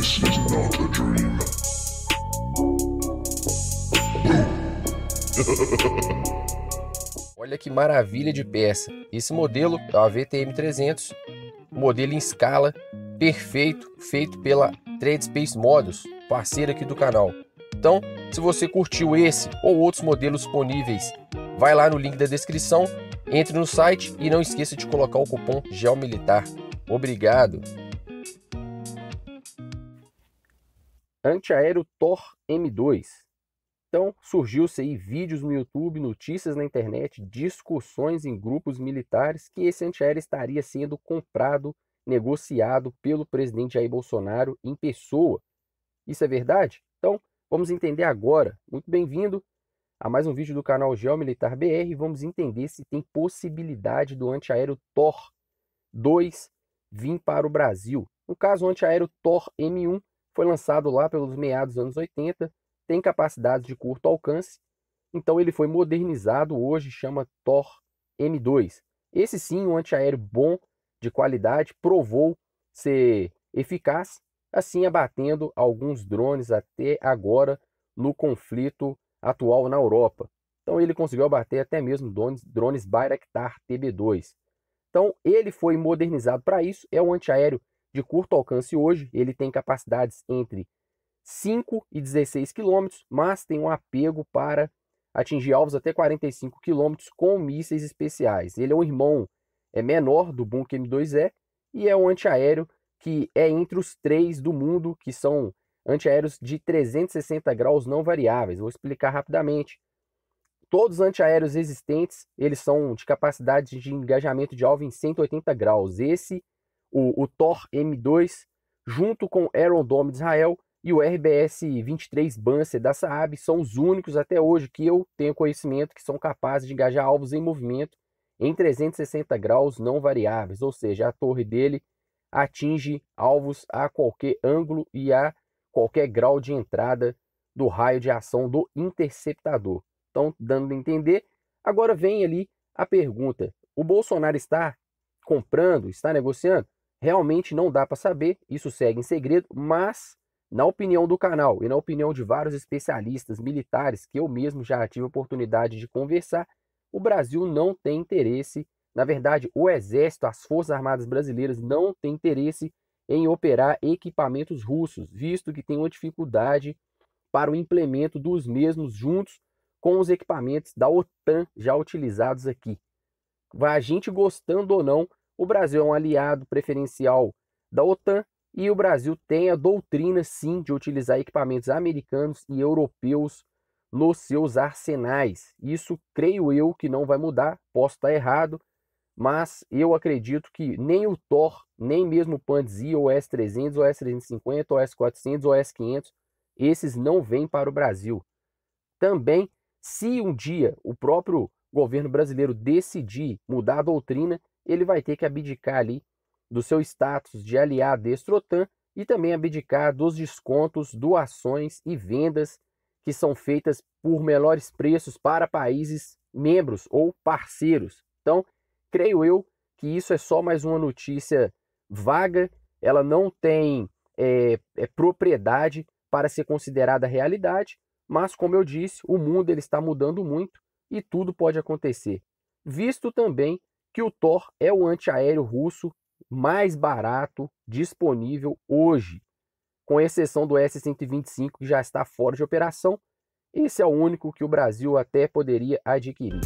This is not a dream. Olha que maravilha de peça. Esse modelo é o VTM 300, modelo em escala, perfeito, feito pela Trade Space Models, parceira aqui do canal. Então, se você curtiu esse ou outros modelos disponíveis, vai lá no link da descrição, entre no site e não esqueça de colocar o cupom GEOMILITAR. Obrigado! antiaéreo Tor M2. Então surgiu-se aí vídeos no YouTube, notícias na internet, discussões em grupos militares que esse antiaéreo estaria sendo comprado, negociado pelo presidente Jair Bolsonaro em pessoa. Isso é verdade? Então vamos entender agora. Muito bem-vindo a mais um vídeo do canal Geomilitar BR. Vamos entender se tem possibilidade do antiaéreo Tor 2 vir para o Brasil. No caso, o antiaéreo Tor M1 foi lançado lá pelos meados dos anos 80, tem capacidade de curto alcance, então ele foi modernizado hoje, chama Thor M2. Esse sim, um antiaéreo bom, de qualidade, provou ser eficaz, assim abatendo alguns drones até agora no conflito atual na Europa. Então ele conseguiu abater até mesmo drones, drones Bayraktar TB2. Então ele foi modernizado para isso, é um antiaéreo de curto alcance hoje, ele tem capacidades entre 5 e 16 km, mas tem um apego para atingir alvos até 45 km com mísseis especiais. Ele é um irmão é menor do Boom M2E e é um antiaéreo que é entre os três do mundo, que são antiaéreos de 360 graus não variáveis. Vou explicar rapidamente. Todos os antiaéreos existentes, eles são de capacidade de engajamento de alvo em 180 graus. Esse o, o Thor M2, junto com Aaron Dome de Israel e o RBS 23 Banser da Saab, são os únicos até hoje que eu tenho conhecimento que são capazes de engajar alvos em movimento em 360 graus não variáveis, ou seja, a torre dele atinge alvos a qualquer ângulo e a qualquer grau de entrada do raio de ação do interceptador. Então, dando a entender, agora vem ali a pergunta: o Bolsonaro está comprando, está negociando? Realmente não dá para saber, isso segue em segredo, mas na opinião do canal e na opinião de vários especialistas militares que eu mesmo já tive oportunidade de conversar, o Brasil não tem interesse, na verdade, o Exército, as Forças Armadas Brasileiras não tem interesse em operar equipamentos russos, visto que tem uma dificuldade para o implemento dos mesmos juntos com os equipamentos da OTAN já utilizados aqui. vai A gente gostando ou não, o Brasil é um aliado preferencial da OTAN e o Brasil tem a doutrina, sim, de utilizar equipamentos americanos e europeus nos seus arsenais. Isso creio eu que não vai mudar, posso estar errado, mas eu acredito que nem o Thor, nem mesmo o Panzer, ou S300, ou S350, ou S400, ou S500, esses não vêm para o Brasil. Também, se um dia o próprio governo brasileiro decidir mudar a doutrina, ele vai ter que abdicar ali do seu status de aliado de Estrotan e também abdicar dos descontos, doações e vendas que são feitas por melhores preços para países membros ou parceiros. Então, creio eu que isso é só mais uma notícia vaga, ela não tem é, é, propriedade para ser considerada realidade, mas como eu disse, o mundo ele está mudando muito e tudo pode acontecer. Visto também que o Thor é o antiaéreo russo mais barato disponível hoje, com exceção do S-125 que já está fora de operação. Esse é o único que o Brasil até poderia adquirir.